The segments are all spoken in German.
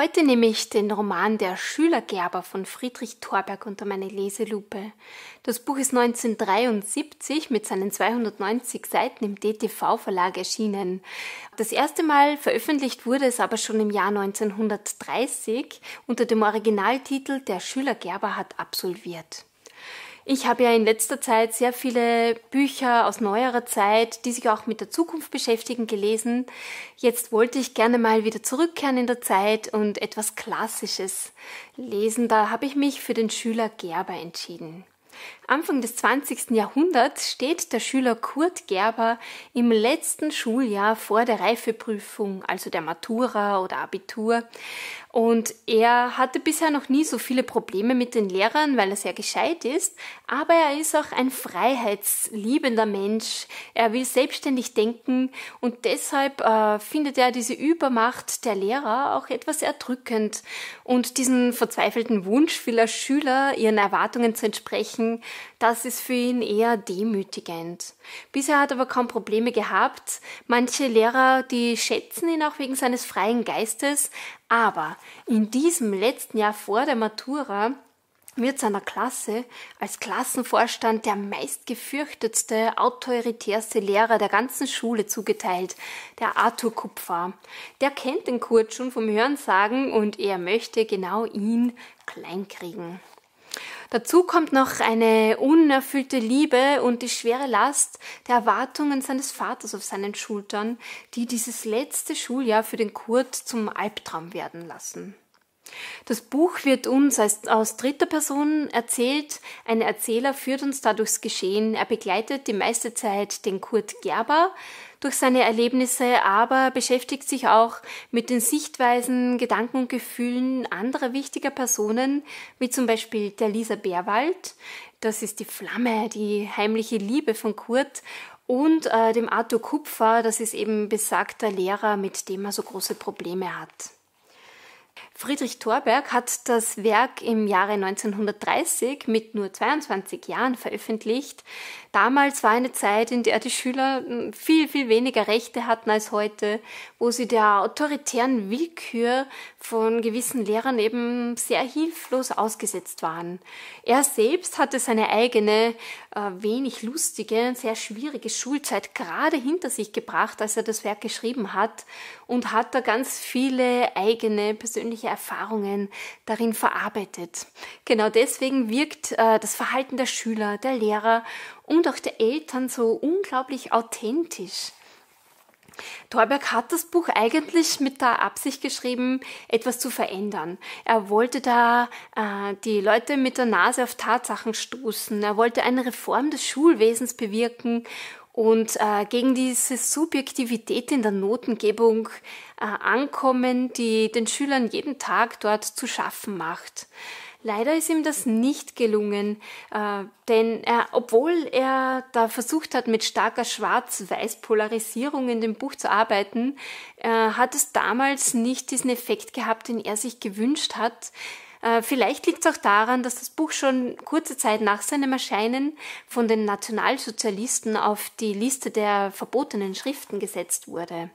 Heute nehme ich den Roman Der Schülergerber von Friedrich Thorberg unter meine Leselupe. Das Buch ist 1973 mit seinen 290 Seiten im DTV-Verlag erschienen. Das erste Mal veröffentlicht wurde es aber schon im Jahr 1930 unter dem Originaltitel Der Schülergerber hat absolviert. Ich habe ja in letzter Zeit sehr viele Bücher aus neuerer Zeit, die sich auch mit der Zukunft beschäftigen, gelesen. Jetzt wollte ich gerne mal wieder zurückkehren in der Zeit und etwas Klassisches lesen. Da habe ich mich für den Schüler Gerber entschieden. Anfang des 20. Jahrhunderts steht der Schüler Kurt Gerber im letzten Schuljahr vor der Reifeprüfung, also der Matura oder Abitur, und er hatte bisher noch nie so viele Probleme mit den Lehrern, weil er sehr gescheit ist, aber er ist auch ein freiheitsliebender Mensch. Er will selbstständig denken und deshalb äh, findet er diese Übermacht der Lehrer auch etwas erdrückend. Und diesen verzweifelten Wunsch vieler Schüler, ihren Erwartungen zu entsprechen, das ist für ihn eher demütigend. Bisher hat er aber kaum Probleme gehabt. Manche Lehrer, die schätzen ihn auch wegen seines freien Geistes, aber in diesem letzten Jahr vor der Matura wird seiner Klasse als Klassenvorstand der meistgefürchtetste, autoritärste Lehrer der ganzen Schule zugeteilt, der Arthur Kupfer. Der kennt den Kurt schon vom Hörensagen und er möchte genau ihn kleinkriegen. Dazu kommt noch eine unerfüllte Liebe und die schwere Last der Erwartungen seines Vaters auf seinen Schultern, die dieses letzte Schuljahr für den Kurt zum Albtraum werden lassen. Das Buch wird uns als, aus dritter Person erzählt. Ein Erzähler führt uns da durchs Geschehen. Er begleitet die meiste Zeit den Kurt Gerber durch seine Erlebnisse, aber beschäftigt sich auch mit den Sichtweisen, Gedanken und Gefühlen anderer wichtiger Personen, wie zum Beispiel der Lisa Bärwald. Das ist die Flamme, die heimliche Liebe von Kurt und äh, dem Arthur Kupfer, das ist eben besagter Lehrer, mit dem er so große Probleme hat. Friedrich Thorberg hat das Werk im Jahre 1930 mit nur 22 Jahren veröffentlicht. Damals war eine Zeit, in der die Schüler hm, viel, viel weniger Rechte hatten als heute, wo sie der autoritären Willkür von gewissen Lehrern eben sehr hilflos ausgesetzt waren. Er selbst hatte seine eigene, äh, wenig lustige, sehr schwierige Schulzeit gerade hinter sich gebracht, als er das Werk geschrieben hat und hat da ganz viele eigene persönliche Erfahrungen darin verarbeitet. Genau deswegen wirkt äh, das Verhalten der Schüler, der Lehrer und auch der Eltern so unglaublich authentisch. Torberg hat das Buch eigentlich mit der Absicht geschrieben, etwas zu verändern. Er wollte da äh, die Leute mit der Nase auf Tatsachen stoßen. Er wollte eine Reform des Schulwesens bewirken und äh, gegen diese Subjektivität in der Notengebung äh, ankommen, die den Schülern jeden Tag dort zu schaffen macht. Leider ist ihm das nicht gelungen, äh, denn er, obwohl er da versucht hat, mit starker Schwarz-Weiß-Polarisierung in dem Buch zu arbeiten, äh, hat es damals nicht diesen Effekt gehabt, den er sich gewünscht hat. Äh, vielleicht liegt es auch daran, dass das Buch schon kurze Zeit nach seinem Erscheinen von den Nationalsozialisten auf die Liste der verbotenen Schriften gesetzt wurde.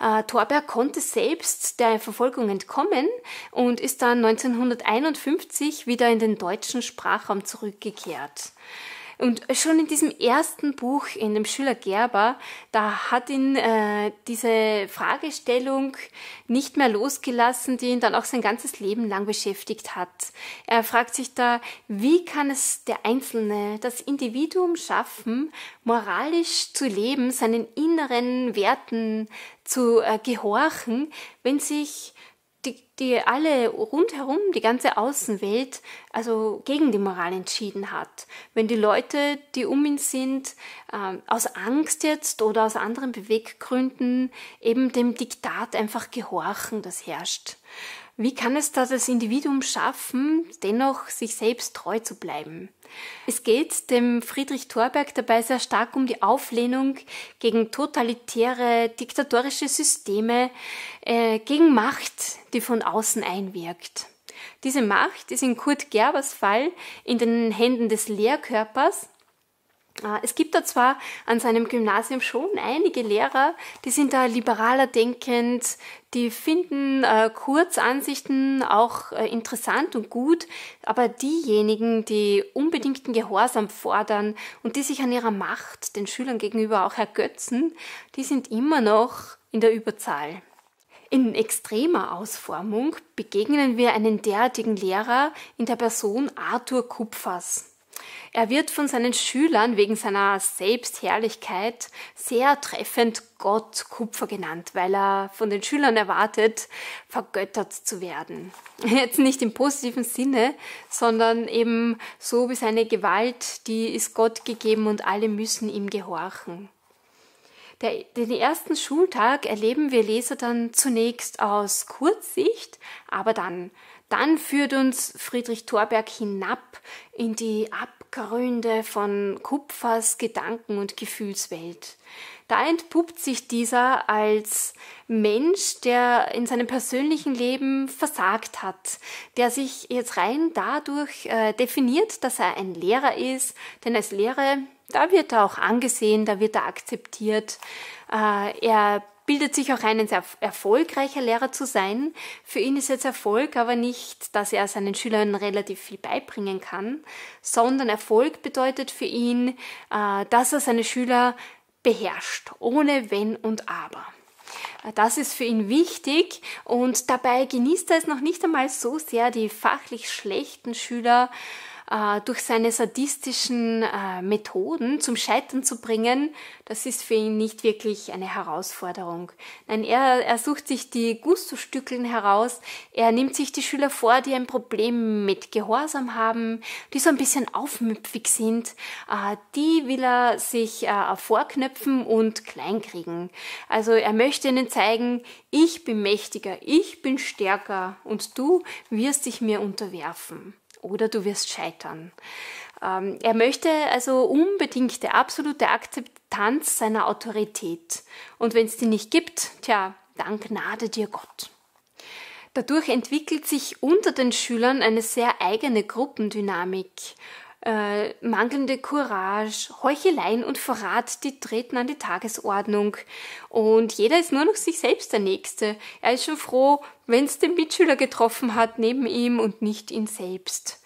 Äh, Thorberg konnte selbst der Verfolgung entkommen und ist dann 1951 wieder in den deutschen Sprachraum zurückgekehrt. Und schon in diesem ersten Buch, in dem Schüler Gerber, da hat ihn äh, diese Fragestellung nicht mehr losgelassen, die ihn dann auch sein ganzes Leben lang beschäftigt hat. Er fragt sich da, wie kann es der Einzelne, das Individuum schaffen, moralisch zu leben, seinen inneren Werten zu äh, gehorchen, wenn sich die, die alle rundherum, die ganze Außenwelt, also gegen die Moral entschieden hat. Wenn die Leute, die um ihn sind, äh, aus Angst jetzt oder aus anderen Beweggründen eben dem Diktat einfach gehorchen, das herrscht. Wie kann es da das Individuum schaffen, dennoch sich selbst treu zu bleiben? Es geht dem Friedrich Thorberg dabei sehr stark um die Auflehnung gegen totalitäre, diktatorische Systeme, äh, gegen Macht, die von außen einwirkt. Diese Macht ist in Kurt Gerbers Fall in den Händen des Lehrkörpers, äh, es gibt da zwar an seinem Gymnasium schon einige Lehrer, die sind da liberaler denkend, die finden äh, Kurzansichten auch äh, interessant und gut, aber diejenigen, die unbedingten Gehorsam fordern und die sich an ihrer Macht den Schülern gegenüber auch ergötzen, die sind immer noch in der Überzahl. In extremer Ausformung begegnen wir einen derartigen Lehrer in der Person Arthur Kupfers. Er wird von seinen Schülern wegen seiner Selbstherrlichkeit sehr treffend Gott Kupfer genannt, weil er von den Schülern erwartet, vergöttert zu werden. Jetzt nicht im positiven Sinne, sondern eben so wie seine Gewalt, die ist Gott gegeben und alle müssen ihm gehorchen. Der, den ersten Schultag erleben wir Leser dann zunächst aus Kurzsicht, aber dann dann führt uns Friedrich Thorberg hinab in die Abgründe von Kupfers Gedanken- und Gefühlswelt. Da entpuppt sich dieser als Mensch, der in seinem persönlichen Leben versagt hat, der sich jetzt rein dadurch äh, definiert, dass er ein Lehrer ist, denn als Lehrer, da wird er auch angesehen, da wird er akzeptiert. Äh, er bildet sich auch ein, sehr erfolgreicher Lehrer zu sein. Für ihn ist jetzt Erfolg aber nicht, dass er seinen Schülern relativ viel beibringen kann, sondern Erfolg bedeutet für ihn, äh, dass er seine Schüler beherrscht, ohne Wenn und Aber. Äh, das ist für ihn wichtig und dabei genießt er es noch nicht einmal so sehr, die fachlich schlechten Schüler äh, äh, durch seine sadistischen äh, Methoden zum Scheitern zu bringen, das ist für ihn nicht wirklich eine Herausforderung. Nein, er, er sucht sich die Gusto-Stückeln heraus, er nimmt sich die Schüler vor, die ein Problem mit Gehorsam haben, die so ein bisschen aufmüpfig sind, äh, die will er sich äh, vorknöpfen und kleinkriegen. Also er möchte ihnen zeigen, ich bin mächtiger, ich bin stärker und du wirst dich mir unterwerfen oder du wirst scheitern. Ähm, er möchte also unbedingte, absolute Akzeptanz seiner Autorität. Und wenn es die nicht gibt, tja, dann gnade dir Gott. Dadurch entwickelt sich unter den Schülern eine sehr eigene Gruppendynamik äh, mangelnde Courage, Heucheleien und Verrat, die treten an die Tagesordnung. Und jeder ist nur noch sich selbst der Nächste. Er ist schon froh, wenn es den Mitschüler getroffen hat neben ihm und nicht ihn selbst.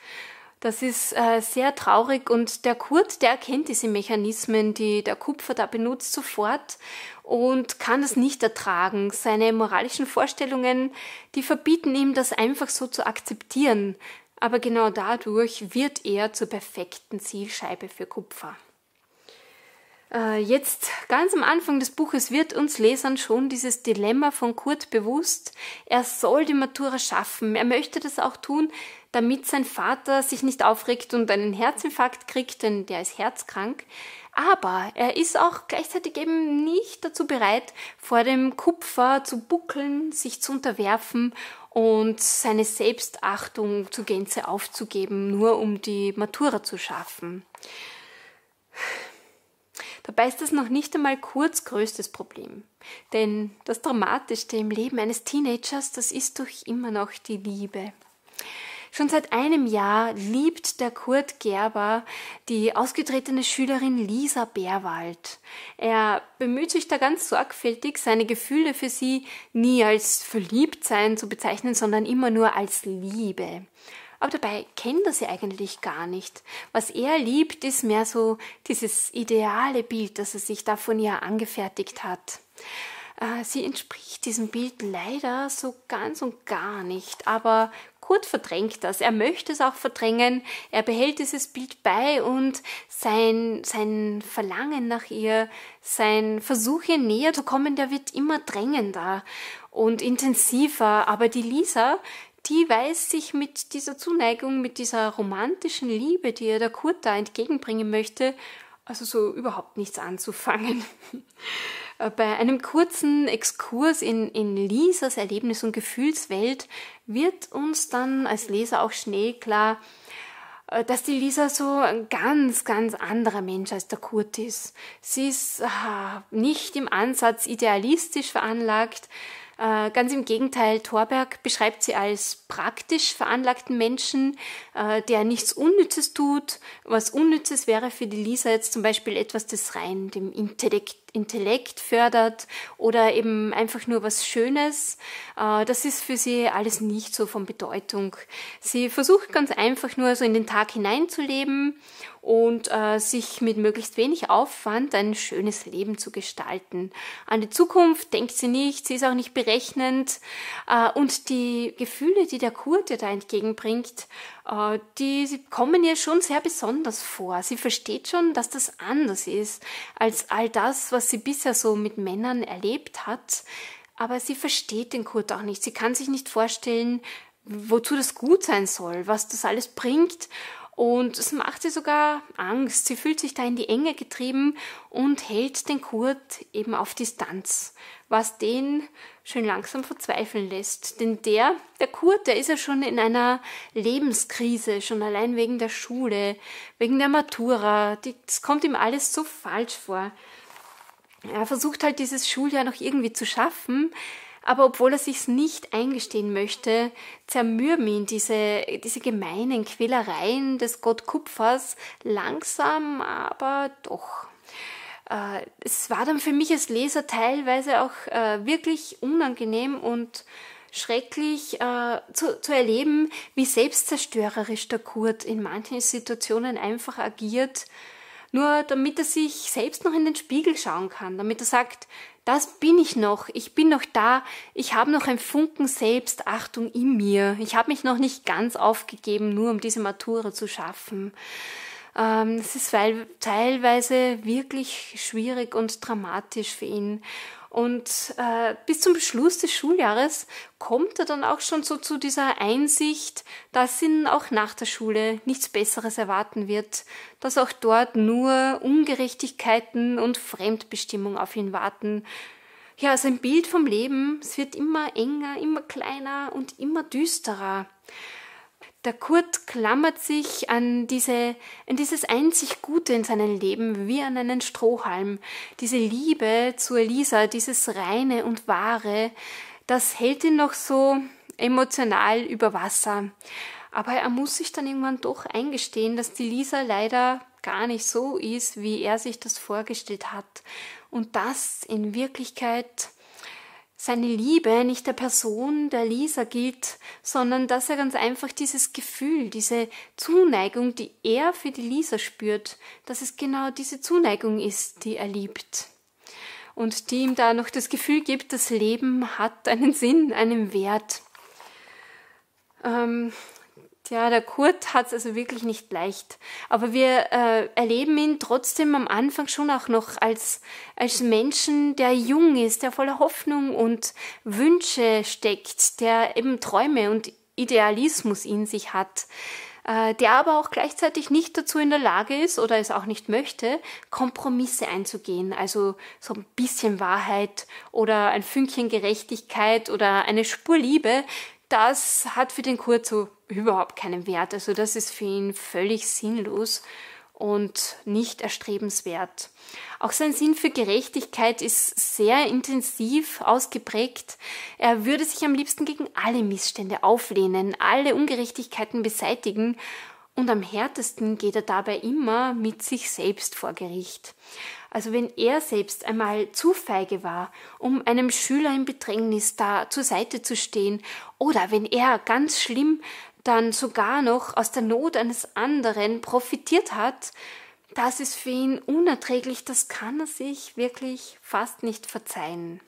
Das ist äh, sehr traurig und der Kurt, der erkennt diese Mechanismen, die der Kupfer da benutzt, sofort und kann das nicht ertragen. Seine moralischen Vorstellungen, die verbieten ihm, das einfach so zu akzeptieren aber genau dadurch wird er zur perfekten Zielscheibe für Kupfer. Äh, jetzt, ganz am Anfang des Buches, wird uns Lesern schon dieses Dilemma von Kurt bewusst. Er soll die Matura schaffen, er möchte das auch tun, damit sein Vater sich nicht aufregt und einen Herzinfarkt kriegt, denn der ist herzkrank. Aber er ist auch gleichzeitig eben nicht dazu bereit, vor dem Kupfer zu buckeln, sich zu unterwerfen und seine Selbstachtung zur Gänze aufzugeben, nur um die Matura zu schaffen. Dabei ist das noch nicht einmal kurz größtes Problem. Denn das Dramatischste im Leben eines Teenagers, das ist doch immer noch die Liebe. Schon seit einem Jahr liebt der Kurt Gerber die ausgetretene Schülerin Lisa Bärwald. Er bemüht sich da ganz sorgfältig, seine Gefühle für sie nie als Verliebtsein zu bezeichnen, sondern immer nur als Liebe. Aber dabei kennt er sie eigentlich gar nicht. Was er liebt, ist mehr so dieses ideale Bild, das er sich da von ihr angefertigt hat. Äh, sie entspricht diesem Bild leider so ganz und gar nicht, aber Kurt verdrängt das. Er möchte es auch verdrängen. Er behält dieses Bild bei und sein, sein Verlangen nach ihr, sein Versuch, ihr näher zu kommen, der wird immer drängender und intensiver. Aber die Lisa, die weiß sich mit dieser Zuneigung, mit dieser romantischen Liebe, die ihr der Kurt da entgegenbringen möchte, also so überhaupt nichts anzufangen. Äh, bei einem kurzen Exkurs in, in Lisas Erlebnis- und Gefühlswelt wird uns dann als Leser auch schnell klar, äh, dass die Lisa so ein ganz, ganz anderer Mensch als der Kurt ist. Sie ist äh, nicht im Ansatz idealistisch veranlagt, Ganz im Gegenteil, Thorberg beschreibt sie als praktisch veranlagten Menschen, der nichts Unnützes tut. Was Unnützes wäre für die Lisa jetzt zum Beispiel etwas, das rein dem Intellekt Intellekt fördert oder eben einfach nur was Schönes. Äh, das ist für sie alles nicht so von Bedeutung. Sie versucht ganz einfach nur so in den Tag hineinzuleben und äh, sich mit möglichst wenig Aufwand ein schönes Leben zu gestalten. An die Zukunft denkt sie nicht, sie ist auch nicht berechnend äh, und die Gefühle, die der Kurt ihr da entgegenbringt, die kommen ihr schon sehr besonders vor. Sie versteht schon, dass das anders ist als all das, was was sie bisher so mit Männern erlebt hat, aber sie versteht den Kurt auch nicht. Sie kann sich nicht vorstellen, wozu das gut sein soll, was das alles bringt. Und es macht sie sogar Angst. Sie fühlt sich da in die Enge getrieben und hält den Kurt eben auf Distanz, was den schön langsam verzweifeln lässt. Denn der, der Kurt, der ist ja schon in einer Lebenskrise, schon allein wegen der Schule, wegen der Matura. Die, das kommt ihm alles so falsch vor er versucht halt dieses Schuljahr noch irgendwie zu schaffen, aber obwohl er sich's nicht eingestehen möchte, zermürben ihn diese, diese gemeinen Quälereien des Gottkupfers langsam, aber doch. Äh, es war dann für mich als Leser teilweise auch äh, wirklich unangenehm und schrecklich äh, zu, zu erleben, wie selbstzerstörerisch der Kurt in manchen Situationen einfach agiert nur damit er sich selbst noch in den Spiegel schauen kann, damit er sagt, das bin ich noch, ich bin noch da, ich habe noch ein Funken Selbstachtung in mir, ich habe mich noch nicht ganz aufgegeben, nur um diese Matura zu schaffen. Es ähm, ist teilweise wirklich schwierig und dramatisch für ihn. Und äh, bis zum Schluss des Schuljahres kommt er dann auch schon so zu dieser Einsicht, dass ihn auch nach der Schule nichts Besseres erwarten wird, dass auch dort nur Ungerechtigkeiten und Fremdbestimmung auf ihn warten. Ja, sein Bild vom Leben, es wird immer enger, immer kleiner und immer düsterer. Der Kurt klammert sich an, diese, an dieses einzig Gute in seinem Leben wie an einen Strohhalm. Diese Liebe zu Elisa, dieses Reine und Wahre, das hält ihn noch so emotional über Wasser. Aber er muss sich dann irgendwann doch eingestehen, dass die Lisa leider gar nicht so ist, wie er sich das vorgestellt hat. Und das in Wirklichkeit seine Liebe nicht der Person der Lisa gilt, sondern dass er ganz einfach dieses Gefühl, diese Zuneigung, die er für die Lisa spürt, dass es genau diese Zuneigung ist, die er liebt. Und die ihm da noch das Gefühl gibt, das Leben hat einen Sinn, einen Wert. Ähm, Tja, der Kurt hat es also wirklich nicht leicht. Aber wir äh, erleben ihn trotzdem am Anfang schon auch noch als, als Menschen, der jung ist, der voller Hoffnung und Wünsche steckt, der eben Träume und Idealismus in sich hat, äh, der aber auch gleichzeitig nicht dazu in der Lage ist oder es auch nicht möchte, Kompromisse einzugehen. Also so ein bisschen Wahrheit oder ein Fünkchen Gerechtigkeit oder eine Spur Liebe, das hat für den Kurt so überhaupt keinen Wert. Also das ist für ihn völlig sinnlos und nicht erstrebenswert. Auch sein Sinn für Gerechtigkeit ist sehr intensiv ausgeprägt. Er würde sich am liebsten gegen alle Missstände auflehnen, alle Ungerechtigkeiten beseitigen und am härtesten geht er dabei immer mit sich selbst vor Gericht. Also wenn er selbst einmal zu feige war, um einem Schüler in Bedrängnis da zur Seite zu stehen, oder wenn er ganz schlimm dann sogar noch aus der Not eines anderen profitiert hat, das ist für ihn unerträglich, das kann er sich wirklich fast nicht verzeihen.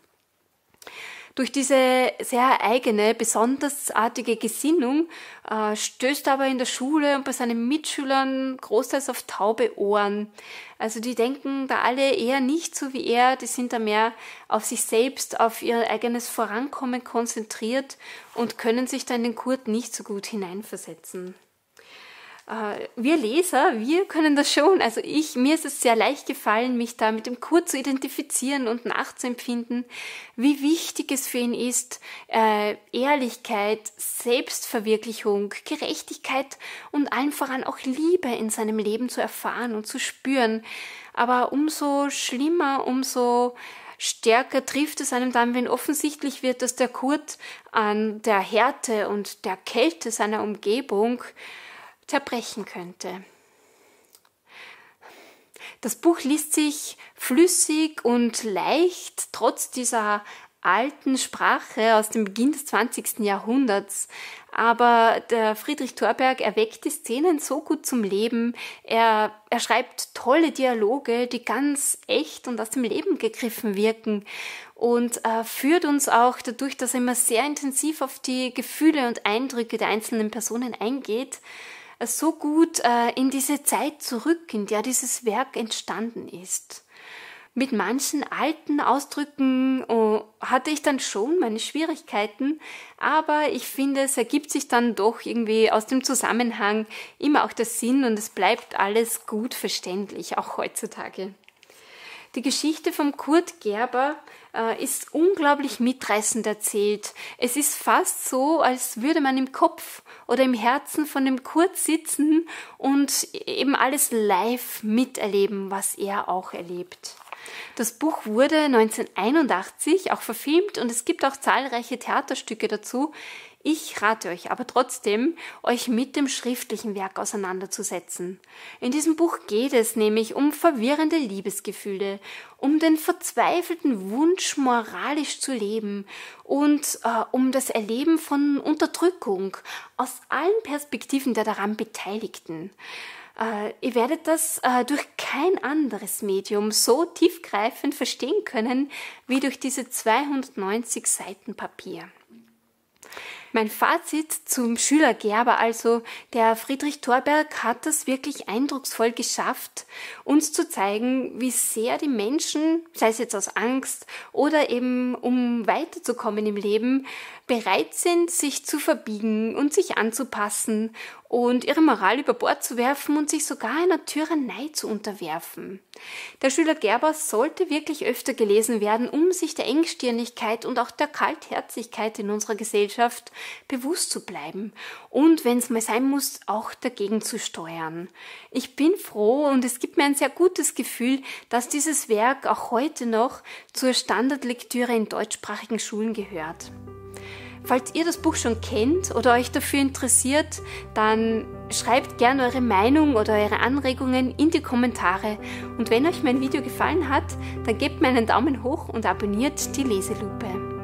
Durch diese sehr eigene, besondersartige Gesinnung äh, stößt er aber in der Schule und bei seinen Mitschülern großteils auf taube Ohren. Also die denken da alle eher nicht so wie er, die sind da mehr auf sich selbst, auf ihr eigenes Vorankommen konzentriert und können sich da in den Kurt nicht so gut hineinversetzen. Äh, wir Leser, wir können das schon. Also ich, mir ist es sehr leicht gefallen, mich da mit dem Kurt zu identifizieren und nachzuempfinden, wie wichtig es für ihn ist, äh, Ehrlichkeit, Selbstverwirklichung, Gerechtigkeit und allen voran auch Liebe in seinem Leben zu erfahren und zu spüren. Aber umso schlimmer, umso stärker trifft es einem dann, wenn offensichtlich wird, dass der Kurt an der Härte und der Kälte seiner Umgebung zerbrechen könnte. Das Buch liest sich flüssig und leicht, trotz dieser alten Sprache aus dem Beginn des 20. Jahrhunderts. Aber der Friedrich Thorberg erweckt die Szenen so gut zum Leben. Er, er schreibt tolle Dialoge, die ganz echt und aus dem Leben gegriffen wirken. Und äh, führt uns auch dadurch, dass er immer sehr intensiv auf die Gefühle und Eindrücke der einzelnen Personen eingeht, so gut äh, in diese Zeit zurück, in der dieses Werk entstanden ist. Mit manchen alten Ausdrücken oh, hatte ich dann schon meine Schwierigkeiten, aber ich finde, es ergibt sich dann doch irgendwie aus dem Zusammenhang immer auch der Sinn und es bleibt alles gut verständlich, auch heutzutage. Die Geschichte von Kurt Gerber äh, ist unglaublich mitreißend erzählt. Es ist fast so, als würde man im Kopf oder im Herzen von dem Kurt sitzen und e-, eben alles live miterleben, was er auch erlebt. Das Buch wurde 1981 auch verfilmt und es gibt auch zahlreiche Theaterstücke dazu. Ich rate euch aber trotzdem, euch mit dem schriftlichen Werk auseinanderzusetzen. In diesem Buch geht es nämlich um verwirrende Liebesgefühle, um den verzweifelten Wunsch, moralisch zu leben und äh, um das Erleben von Unterdrückung aus allen Perspektiven der daran Beteiligten. Äh, ihr werdet das äh, durch kein anderes Medium so tiefgreifend verstehen können wie durch diese 290 Seiten Papier. Mein Fazit zum Schüler Gerber also, der Friedrich Thorberg hat das wirklich eindrucksvoll geschafft, uns zu zeigen, wie sehr die Menschen, sei es jetzt aus Angst oder eben um weiterzukommen im Leben, bereit sind, sich zu verbiegen und sich anzupassen und ihre Moral über Bord zu werfen und sich sogar einer Tyrannei zu unterwerfen. Der Schüler Gerber sollte wirklich öfter gelesen werden, um sich der Engstirnigkeit und auch der Kaltherzigkeit in unserer Gesellschaft bewusst zu bleiben und, wenn es mal sein muss, auch dagegen zu steuern. Ich bin froh und es gibt mir ein sehr gutes Gefühl, dass dieses Werk auch heute noch zur Standardlektüre in deutschsprachigen Schulen gehört. Falls ihr das Buch schon kennt oder euch dafür interessiert, dann schreibt gerne eure Meinung oder eure Anregungen in die Kommentare. Und wenn euch mein Video gefallen hat, dann gebt mir einen Daumen hoch und abonniert die Leselupe.